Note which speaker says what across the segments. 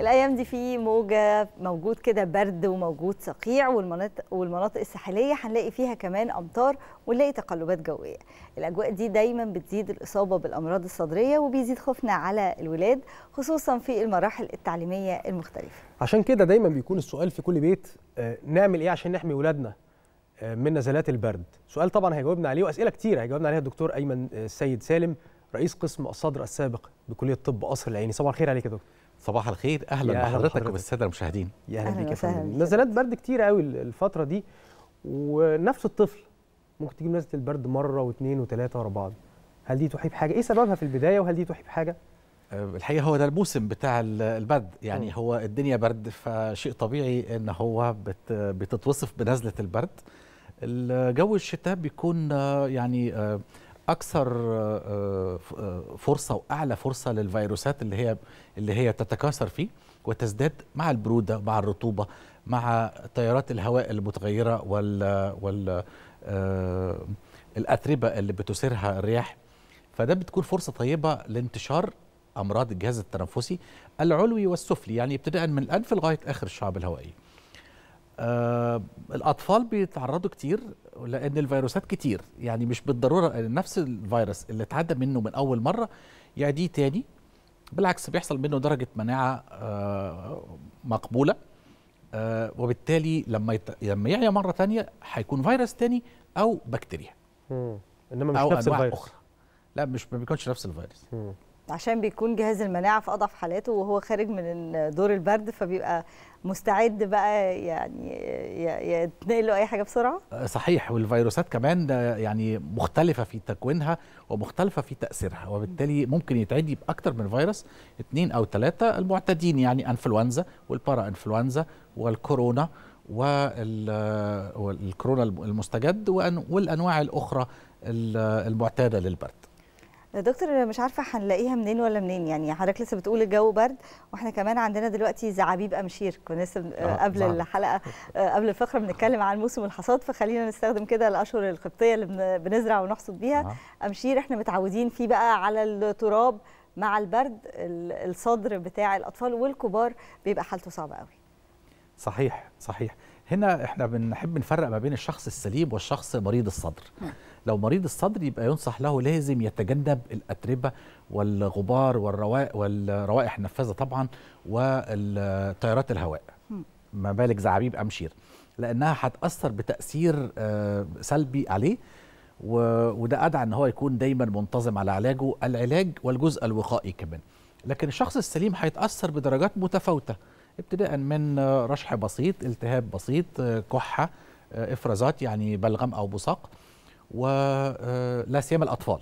Speaker 1: الايام دي في موجه موجود كده برد وموجود صقيع والمناطق والمناطق الساحليه هنلاقي فيها كمان امطار ونلاقي تقلبات جويه الاجواء دي دايما بتزيد الاصابه بالامراض الصدريه وبيزيد خوفنا على الولاد خصوصا في المراحل التعليميه المختلفه
Speaker 2: عشان كده دايما بيكون السؤال في كل بيت آه، نعمل ايه عشان نحمي ولادنا آه، من نزلات البرد سؤال طبعا هيجاوبنا عليه واسئله كتير هيجاوبنا عليها الدكتور ايمن آه، السيد سالم رئيس قسم الصدر السابق بكليه الطب قصر العيني صباح الخير عليك يا دكتور
Speaker 3: صباح الخير اهلا بحضرتك وبالساده المشاهدين
Speaker 2: يا اهلا بيك يا فندم نزلات برد كتير قوي الفتره دي ونفس الطفل ممكن تجيب نزله البرد مره واثنين وثلاثه ورا بعض هل دي تحيي بحاجه ايه سببها في البدايه وهل دي تحيي بحاجه
Speaker 3: أه، الحقيقه هو ده الموسم بتاع البرد يعني هو الدنيا برد فشيء طبيعي ان هو بتتوصف بنزله البرد الجو الشتاء بيكون آه، يعني آه، اكثر آه، آه، فرصه واعلى فرصه للفيروسات اللي هي اللي هي تتكاثر فيه وتزداد مع البروده مع الرطوبه مع تيارات الهواء المتغيره وال وال آه، الاتربه اللي بتثيرها الرياح فده بتكون فرصه طيبه لانتشار امراض الجهاز التنفسي العلوي والسفلي يعني ابتداء من الانف لغايه اخر الشعب الهوائي آه الاطفال بيتعرضوا كتير لان الفيروسات كتير يعني مش بالضروره نفس الفيروس اللي اتعدى منه من اول مره يعديه تاني بالعكس بيحصل منه درجه مناعه آه مقبوله آه وبالتالي لما يت... لما يعيا مره تانية هيكون فيروس تاني او بكتيريا مم. انما مش أو نفس الفيروس أخرى. لا مش ما بيكونش نفس الفيروس مم.
Speaker 1: عشان بيكون جهاز المناعه في اضعف حالاته وهو خارج من دور البرد فبيبقى مستعد بقى يعني يتنقل له اي حاجه بسرعه
Speaker 3: آه، صحيح والفيروسات كمان آه، يعني مختلفه في تكوينها ومختلفه في تاثيرها وبالتالي ممكن يتعدي باكثر من فيروس اثنين او ثلاثه المعتدين يعني انفلونزا والبارا انفلونزا والكورونا والكورونا المستجد والانواع الاخرى المعتاده للبرد
Speaker 1: دكتور مش عارفه هنلاقيها منين ولا منين يعني حضرتك لسه بتقول الجو برد واحنا كمان عندنا دلوقتي زعابيب امشير كنا لسه آه، قبل آه. الحلقه قبل الفقره بنتكلم عن موسم الحصاد فخلينا نستخدم كده الاشهر القبطيه اللي بنزرع ونحصد بيها آه. امشير احنا متعودين فيه بقى على التراب مع البرد الصدر بتاع الاطفال والكبار بيبقى حالته صعبه قوي
Speaker 3: صحيح صحيح هنا احنا بنحب نفرق ما بين الشخص السليم والشخص مريض الصدر لو مريض الصدر يبقى ينصح له لازم يتجنب الاتربه والغبار والروائح والروائح النفاذه طبعا والتيارات الهواء ما بالك زعابيب امشير لانها هتاثر بتاثير آه، سلبي عليه وده ادعى ان هو يكون دايما منتظم على علاجه العلاج والجزء الوقائي كمان لكن الشخص السليم هيتاثر بدرجات متفاوته ابتداء من رشح بسيط التهاب بسيط كحه افرازات يعني بلغم او بصاق ولا آه، سيما الاطفال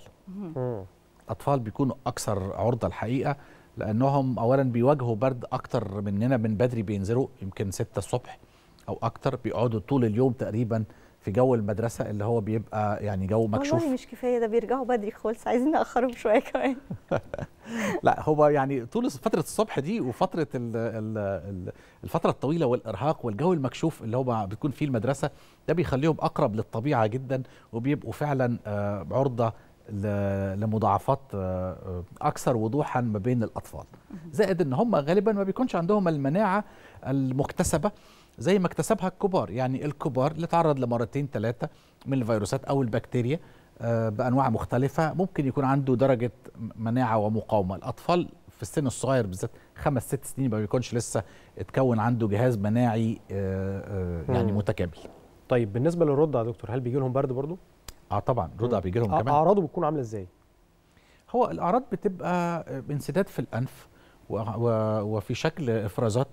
Speaker 3: الاطفال بيكونوا اكثر عرضه الحقيقه لانهم اولا بيواجهوا برد اكتر مننا من بدري بينزلوا يمكن 6 الصبح او اكتر بيقعدوا طول اليوم تقريبا في جو المدرسه اللي هو بيبقى يعني جو مكشوف والله
Speaker 1: مش كفايه ده بيرجعوا بدري خالص عايزين ناخرهم شويه كمان
Speaker 3: لا هو يعني طول فتره الصبح دي وفتره الـ الـ الفتره الطويله والارهاق والجو المكشوف اللي هو بتكون فيه المدرسه ده بيخليهم اقرب للطبيعه جدا وبيبقوا فعلا آه، عرضه لمضاعفات آه، آه، اكثر وضوحا ما بين الاطفال زائد ان هم غالبا ما بيكونش عندهم المناعه المكتسبه زي ما اكتسبها الكبار يعني الكبار اللي تعرض لمرتين ثلاثة من الفيروسات أو البكتيريا آه، بأنواع مختلفة ممكن يكون عنده درجة مناعة ومقاومة الأطفال في السن الصغير بالذات خمس ست سنين ما بيكونش لسه اتكون عنده جهاز مناعي آه، آه، يعني متكامل طيب
Speaker 2: بالنسبة للرضع يا دكتور هل بيجي لهم برد برضه؟
Speaker 3: اه طبعا الرضع بيجي لهم كمان اعراضه
Speaker 2: بتكون عامله ازاي؟
Speaker 3: هو الاعراض بتبقى انسداد في الانف وفي شكل افرازات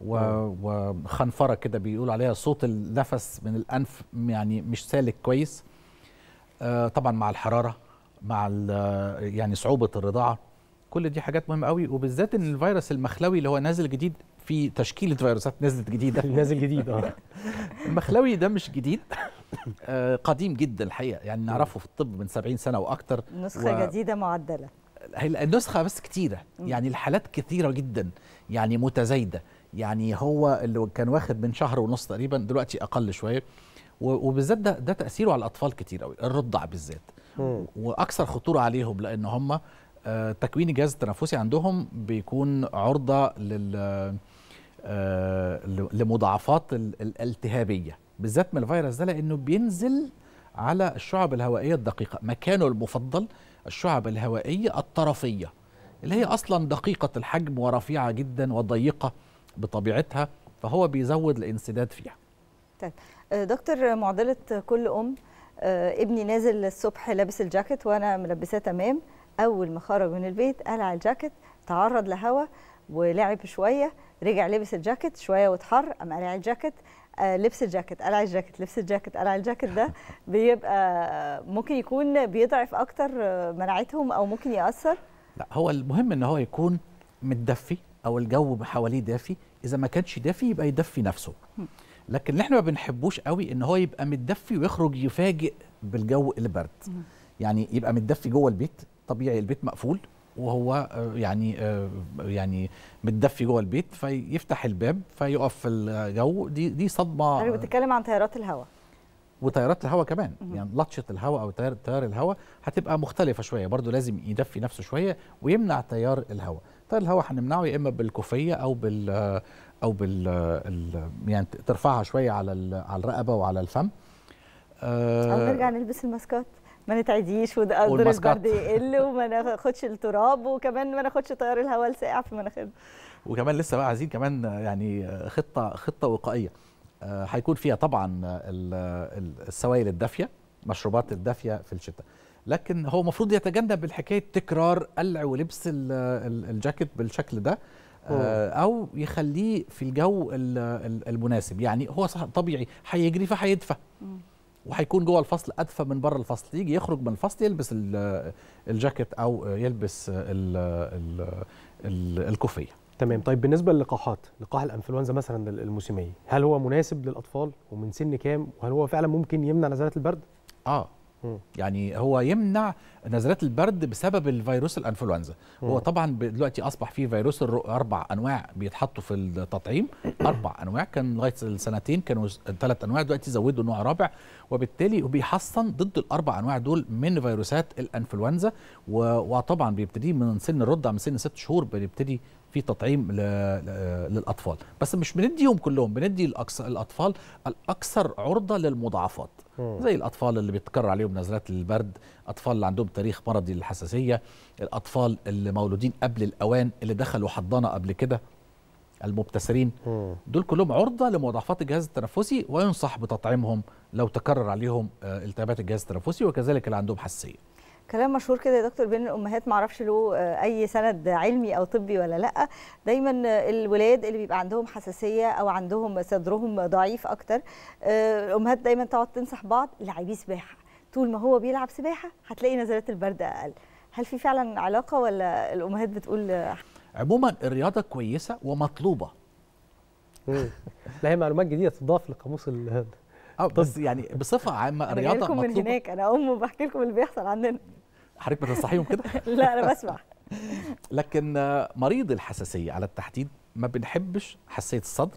Speaker 3: وخنفره كده بيقول عليها صوت النفس من الانف يعني مش سالك كويس آه، طبعا مع الحراره مع آه، يعني صعوبه الرضاعه كل دي حاجات مهمه قوي وبالذات ان الفيروس المخلوي اللي هو نازل جديد في تشكيله فيروسات نزلت جديده نازل جديد اه المخلوي ده مش جديد آه، قديم جدا الحقيقه يعني نعرفه في الطب من 70 سنه واكتر نسخه و... جديده معدله النسخه بس كتيره يعني الحالات كتيره جدا يعني متزايده يعني هو اللي كان واخد من شهر ونص تقريبا دلوقتي اقل شويه وبالذات ده ده تاثيره على الاطفال كتير قوي الرضع بالذات واكثر خطوره عليهم لان هم آه، تكوين الجهاز التنفسي عندهم بيكون عرضه لل آه، لمضاعفات الالتهابيه بالذات من الفيروس ده لانه بينزل على الشعب الهوائيه الدقيقه مكانه المفضل الشعب الهوائيه الطرفيه اللي هي اصلا دقيقه الحجم ورفيعه جدا وضيقه بطبيعتها فهو بيزود الانسداد فيها
Speaker 1: طيب آه، دكتور معضله كل ام آه، ابني نازل الصبح لابس الجاكيت وانا ملبساه تمام اول ما خرج من البيت قلع الجاكيت تعرض لهواء ولعب شويه رجع لبس الجاكيت شويه واتحر قام قلع الجاكيت آه، لبس الجاكيت قلع الجاكيت لبس الجاكيت قلع الجاكيت ده بيبقى ممكن يكون بيضعف اكتر مناعتهم او ممكن ياثر
Speaker 3: لا هو المهم ان هو يكون متدفي او الجو حواليه دافي اذا ما كانش دافي يبقى يدفي نفسه لكن اللي احنا ما بنحبوش قوي ان هو يبقى متدفي ويخرج يفاجئ بالجو البرد يعني يبقى متدفي جوه البيت طبيعي البيت مقفول وهو آه، يعني آه، يعني متدفي جوه البيت فيفتح الباب فيقف في الجو دي دي صدمه انا
Speaker 1: بتكلم عن تيارات الهواء
Speaker 3: وتيارات الهواء كمان يعني لطشه الهواء او تيار الهواء هتبقى مختلفه شويه برضو لازم يدفي نفسه شويه ويمنع تيار الهواء طيب الهواء هنمنعه يا اما بالكوفيه او بال او بال يعني ترفعها شويه على على الرقبه وعلى الفم او
Speaker 1: آه، نرجع نلبس الماسكات ما نتعديش وقدر البرد يقل وما ناخدش التراب وكمان ما ناخدش تيار الهواء الساقع في مناخيرنا وكمان لسه بقى عايزين
Speaker 3: كمان يعني خطه خطه وقائيه آه، هيكون فيها طبعا السوائل الدافيه مشروبات الدافيه في الشتاء لكن هو المفروض يتجنب الحكايه تكرار قلع ولبس الجاكيت بالشكل ده او يخليه في الجو المناسب يعني هو صح طبيعي هيجري فهيدفى وهيكون جوه الفصل ادفى من بره الفصل يجي يخرج من الفصل يلبس الجاكيت او يلبس الكوفيه تمام طيب بالنسبه للقاحات
Speaker 2: لقاح الانفلونزا مثلا الموسميه هل هو مناسب للاطفال ومن سن كام وهل هو فعلا ممكن يمنع نزلات البرد
Speaker 3: اه يعني هو يمنع نزلات البرد بسبب الفيروس الانفلونزا هو طبعا دلوقتي اصبح في فيروس اربع انواع بيتحطوا في التطعيم اربع انواع كان لغايه السنتين كانوا ثلاث انواع دلوقتي زودوا نوع رابع وبالتالي بيحصن ضد الاربع انواع دول من فيروسات الانفلونزا وطبعا بيبتدي من سن الرضع من سن ست شهور بيبتدي في تطعيم للاطفال بس مش بنديهم كلهم بندي الاطفال الاكثر عرضه للمضاعفات زي الاطفال اللي بيتكرر عليهم نزلات البرد اطفال اللي عندهم تاريخ مرضي للحساسيه الاطفال اللي مولودين قبل الاوان اللي دخلوا حضانه قبل كده المبتسرين دول كلهم عرضه لمضاعفات الجهاز التنفسي وينصح بتطعيمهم لو تكرر عليهم آه، التهابات الجهاز التنفسي وكذلك اللي عندهم حساسيه
Speaker 1: كلام مشهور كده يا دكتور بين الامهات معرفش له آه، اي سند علمي او طبي ولا لا دايما الولاد اللي بيبقى عندهم حساسيه او عندهم صدرهم ضعيف اكتر آه، الامهات دايما تقعد تنصح بعض لعبيه سباحه طول ما هو بيلعب سباحه هتلاقي نزلات البرد اقل هل في فعلا علاقه ولا الامهات بتقول
Speaker 3: عموما الرياضه كويسه ومطلوبه لا هي معلومات جديده تضاف لقاموس اه بس يعني بصفه عامه الرياضه مطلوبه من هناك
Speaker 1: انا ام بحكي لكم اللي بيحصل عندنا
Speaker 3: حضرتك بتنصحيهم كده؟
Speaker 1: لا انا بسمع
Speaker 3: لكن مريض الحساسيه على التحديد ما بنحبش حساسيه الصدر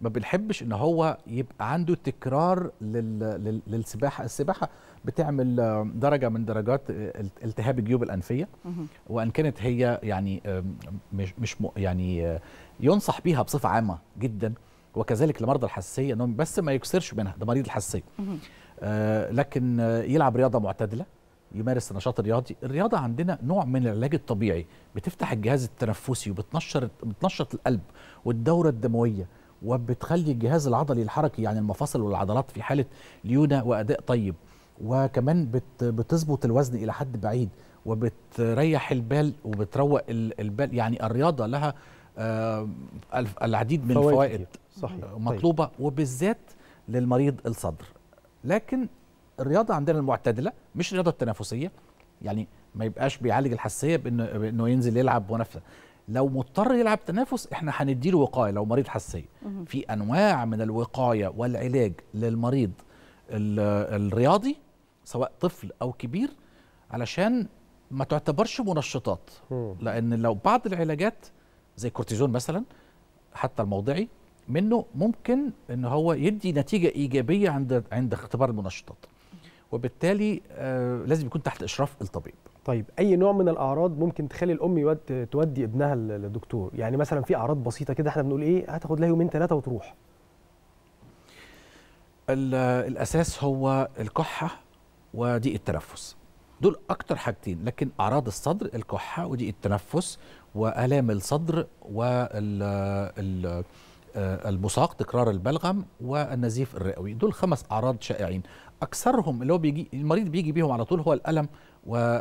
Speaker 3: ما بنحبش ان هو يبقى عنده تكرار لل... للسباحه السباحه بتعمل درجه من درجات التهاب الجيوب الانفيه وان كانت هي يعني مش مش يعني آه، ينصح بيها بصفه عامه جدا وكذلك لمرضى الحساسيه انهم بس ما يكسرش منها ده مريض الحساسيه آه، لكن يلعب رياضه معتدله يمارس النشاط الرياضي الرياضه عندنا نوع من العلاج الطبيعي بتفتح الجهاز التنفسي وبتنشر بتنشط القلب والدوره الدمويه وبتخلي الجهاز العضلي الحركي يعني المفاصل والعضلات في حاله ليونه واداء طيب وكمان بتظبط الوزن الى حد بعيد وبتريح البال وبتروق البال يعني الرياضه لها آه العديد من الفوائد صحيح. طيب. مطلوبه وبالذات للمريض الصدر لكن الرياضه عندنا المعتدله مش الرياضه التنافسيه يعني ما يبقاش بيعالج الحساسيه بانه بانه ينزل يلعب ونفسه لو مضطر يلعب تنافس احنا هنديله وقايه لو مريض حساسيه في انواع من الوقايه والعلاج للمريض الرياضي سواء طفل او كبير علشان ما تعتبرش منشطات لان لو بعض العلاجات زي الكورتيزون مثلا حتى الموضعي منه ممكن ان هو يدي نتيجه ايجابيه عند عند اختبار المنشطات وبالتالي آه، لازم يكون تحت اشراف الطبيب طيب
Speaker 2: اي نوع من الاعراض ممكن تخلي الام تودي ابنها للدكتور يعني مثلا في اعراض بسيطه كده احنا بنقول ايه هتاخد لها يومين ثلاثه وتروح
Speaker 3: الاساس هو الكحه وضيق التنفس دول اكتر حاجتين لكن اعراض الصدر الكحه وضيق التنفس والام الصدر وال آه، تكرار البلغم والنزيف الرئوي دول خمس اعراض شائعين اكثرهم اللي هو بيجي المريض بيجي بيهم على طول هو الالم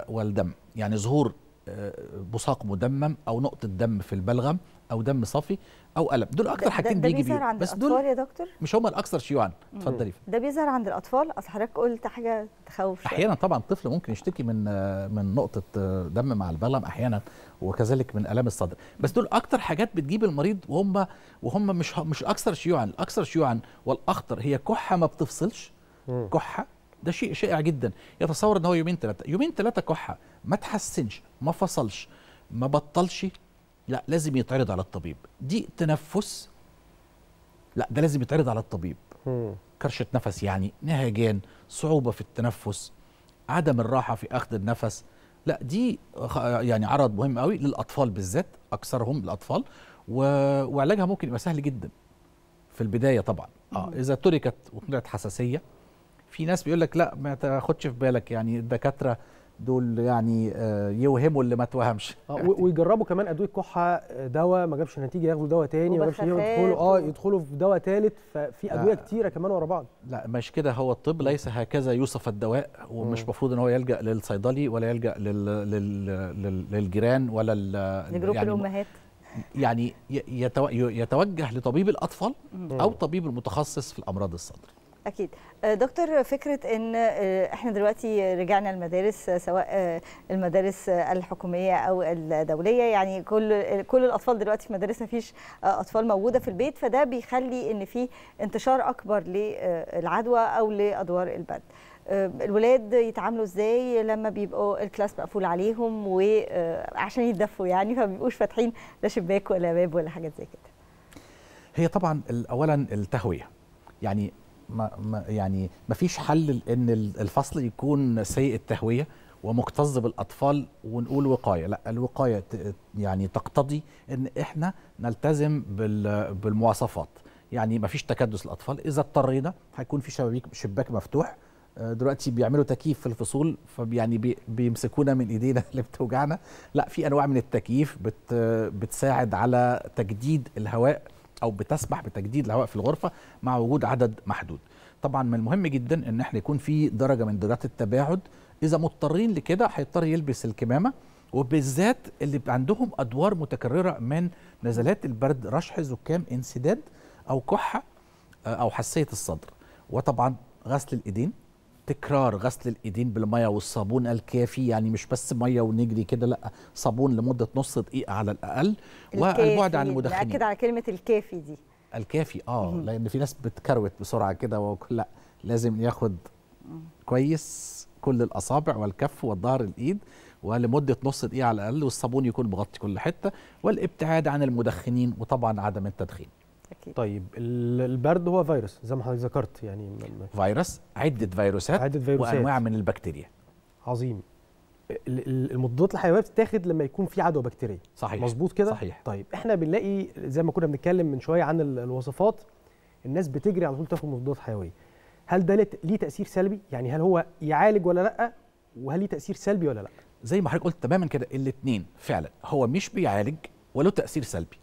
Speaker 3: والدم يعني ظهور آه، بصاق مدمم او نقطه دم في البلغم او دم صافي او الم دول اكتر حاجتين بيجي بيهم عند بس دول يا دكتور مش هم الاكثر شيوعا اتفضلي
Speaker 1: ده بيظهر عند الاطفال اصل حضرتك قلت حاجه تخوف احيانا
Speaker 3: طبعا الطفل ممكن يشتكي من آه، من نقطه آه، دم مع البلغم احيانا وكذلك من الام الصدر بس دول اكتر حاجات بتجيب المريض وهم وهم مش مش اكثر شيوعا الاكثر شيوعا والاخطر هي كحه ما بتفصلش كحه ده شيء شائع جدا يتصور ان هو يومين ثلاثه يومين ثلاثه كحه ما تحسنش ما فصلش ما بطلش لا لازم يتعرض على الطبيب دي تنفس لا ده لازم يتعرض على الطبيب كرشه نفس يعني نهجان صعوبه في التنفس عدم الراحه في اخذ النفس لا دي يعني عرض مهم قوي للاطفال بالذات اكثرهم الاطفال وعلاجها ممكن يبقى سهل جدا في البدايه طبعا اه اذا تركت وطلعت حساسيه في ناس بيقول لك لا ما تاخدش في بالك يعني الدكاتره دول يعني آه، يوهموا اللي ما توهمش
Speaker 2: آه، ويجربوا كمان ادويه كحه آه، دواء ما جابش نتيجه ياخدوا دواء تاني ما جابش يدخلوا اه يدخلوا في دواء ثالث ففي ادويه كتيره كمان ورا بعض
Speaker 3: لا مش كده هو الطب ليس هكذا يوصف الدواء ومش المفروض ان هو يلجا للصيدلي ولا يلجا لل... لل... لل... للجيران ولا لجروب يعني الامهات يعني يتوجه لطبيب الاطفال او طبيب المتخصص في الامراض الصدريه
Speaker 1: اكيد آه، دكتور فكره ان آه، احنا دلوقتي رجعنا المدارس آه، سواء المدارس الحكوميه او الدوليه يعني كل كل الاطفال دلوقتي في مدارس مفيش اطفال موجوده في البيت فده بيخلي ان في انتشار اكبر للعدوى او لادوار البرد الولاد يتعاملوا ازاي لما بيبقوا الكلاس مقفول عليهم وعشان يتدفوا يعني فما بيبقوش فاتحين لا شباك ولا باب ولا حاجات زي كده
Speaker 3: هي طبعا اولا التهويه يعني ما يعني ما فيش حل ان الفصل يكون سيء التهويه ومكتظ بالاطفال ونقول وقايه لا الوقايه يعني تقتضي ان احنا نلتزم بالمواصفات يعني ما فيش تكدس الاطفال اذا اضطرينا هيكون في شبابيك شباك مفتوح آه، دلوقتي بيعملوا تكييف في الفصول فيعني بيمسكونا من ايدينا اللي بتوجعنا لا في انواع من التكييف بتساعد على تجديد الهواء او بتسمح بتجديد الهواء في الغرفه مع وجود عدد محدود طبعا من المهم جدا ان احنا يكون في درجه من درجات التباعد اذا مضطرين لكده هيضطر يلبس الكمامه وبالذات اللي عندهم ادوار متكرره من نزلات البرد رشح زكام انسداد او كحه آه، او حساسيه الصدر وطبعا غسل الايدين تكرار غسل الايدين بالميه والصابون الكافي يعني مش بس ميه ونجري كده لا صابون لمده نص دقيقه على الاقل والبعد عن المدخنين باكد يعني
Speaker 1: على كلمه الكافي دي
Speaker 3: الكافي اه مم. لان في ناس بتكروت بسرعه كده لا لازم ياخد كويس كل الاصابع والكف والظهر الايد ولمده نص دقيقه على الاقل والصابون يكون مغطي كل حته والابتعاد عن المدخنين وطبعا عدم التدخين اكيد طيب
Speaker 2: البرد هو فيروس زي ما حضرتك ذكرت يعني
Speaker 3: فيروس عده فيروسات عده فيروسات وانواع من البكتيريا
Speaker 2: عظيم المضادات الحيويه بتتاخد لما يكون في عدوى بكتيريه صحيح مظبوط كده صحيح طيب احنا بنلاقي زي ما كنا بنتكلم من شويه عن الوصفات الناس بتجري على طول تاخد مضادات حيويه هل ده
Speaker 3: ليه تاثير سلبي يعني هل هو يعالج ولا لا وهل ليه تاثير سلبي ولا لا زي ما حضرتك قلت تماما كده الاثنين فعلا هو مش بيعالج وله تاثير سلبي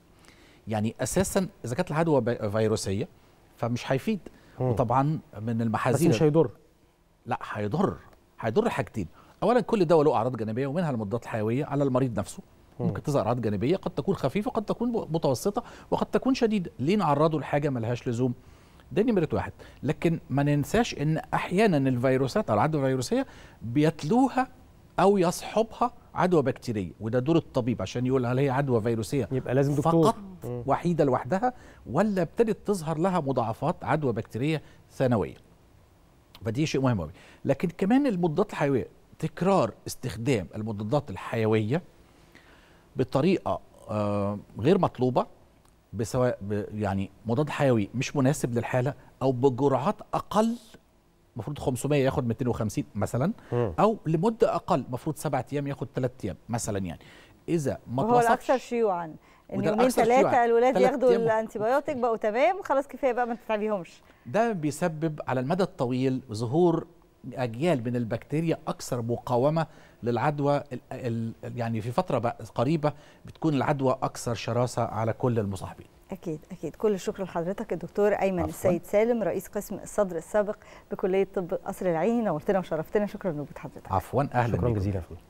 Speaker 3: يعني اساسا اذا كانت العدوى فيروسيه فمش هيفيد وطبعا من المحاذير بس مش هيضر لا هيضر هيضر حاجتين اولا كل دواء له اعراض جانبيه ومنها المضادات الحيويه على المريض نفسه ممكن تظهر اعراض جانبيه قد تكون خفيفه قد تكون متوسطه وقد تكون شديده ليه نعرضه لحاجه ملهاش لزوم ده نمرة واحد لكن ما ننساش ان احيانا الفيروسات او العدوى الفيروسيه بيتلوها او يصحبها عدوى بكتيريه وده دور الطبيب عشان يقول هل هي عدوى فيروسيه يبقى لازم دكتور فقط
Speaker 2: وحيده
Speaker 3: لوحدها ولا ابتدت تظهر لها مضاعفات عدوى بكتيريه ثانويه فدي شيء مهم قوي لكن كمان المضادات الحيويه تكرار استخدام المضادات الحيويه بطريقه آه، غير مطلوبه بسواء يعني مضاد حيوي مش مناسب للحاله او بجرعات اقل المفروض 500 ياخد 250 مثلا او لمده اقل المفروض سبعة ايام ياخد ثلاث ايام مثلا يعني اذا ما هو الاكثر
Speaker 1: شيوعا ان يومين ثلاثه الولاد ياخدوا الانتي بايوتيك بقوا تمام خلاص كفايه بقى ما تتعبيهمش
Speaker 3: ده بيسبب على المدى الطويل ظهور اجيال من البكتيريا اكثر مقاومه للعدوى الـ الـ يعني في فتره قريبه بتكون العدوى اكثر شراسه على كل المصاحبين
Speaker 1: اكيد اكيد كل الشكر لحضرتك الدكتور ايمن عفوا. السيد سالم رئيس قسم الصدر السابق بكليه طب قصر العيني نورتنا وشرفتنا شكرا لوجود حضرتك
Speaker 3: عفوا اهلا شكرا جزيلا